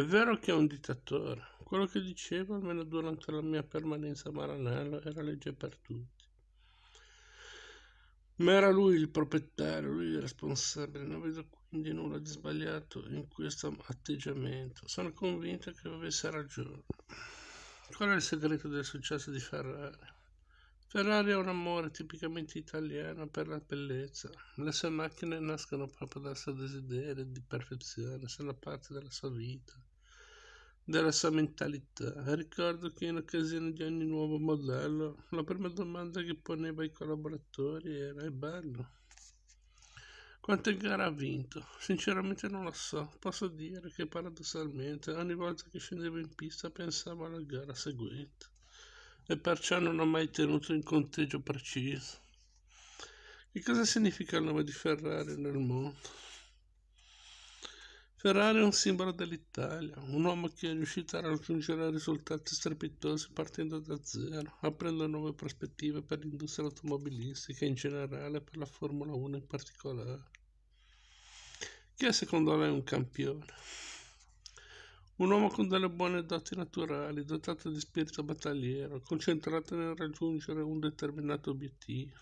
È vero che è un dittatore. Quello che dicevo, almeno durante la mia permanenza a Maranello, era legge per tutti. Ma era lui il proprietario, lui il responsabile. Non vedo quindi nulla di sbagliato in questo atteggiamento. Sono convinto che avesse ragione. Qual è il segreto del successo di Ferrari? Ferrari ha un amore tipicamente italiano per la bellezza. Le sue macchine nascono proprio dal suo desiderio di perfezione, sono parte della sua vita della sua mentalità. Ricordo che in occasione di ogni nuovo modello la prima domanda che poneva ai collaboratori era è bello? Quante gare ha vinto? Sinceramente non lo so, posso dire che paradossalmente ogni volta che scendevo in pista pensavo alla gara seguente e perciò non ho mai tenuto in conteggio preciso. Che cosa significa il nome di Ferrari nel mondo? Ferrari è un simbolo dell'Italia, un uomo che è riuscito a raggiungere risultati strepitosi partendo da zero, aprendo nuove prospettive per l'industria automobilistica in generale e per la Formula 1 in particolare. Chi è secondo lei un campione? Un uomo con delle buone doti naturali, dotato di spirito battagliero, concentrato nel raggiungere un determinato obiettivo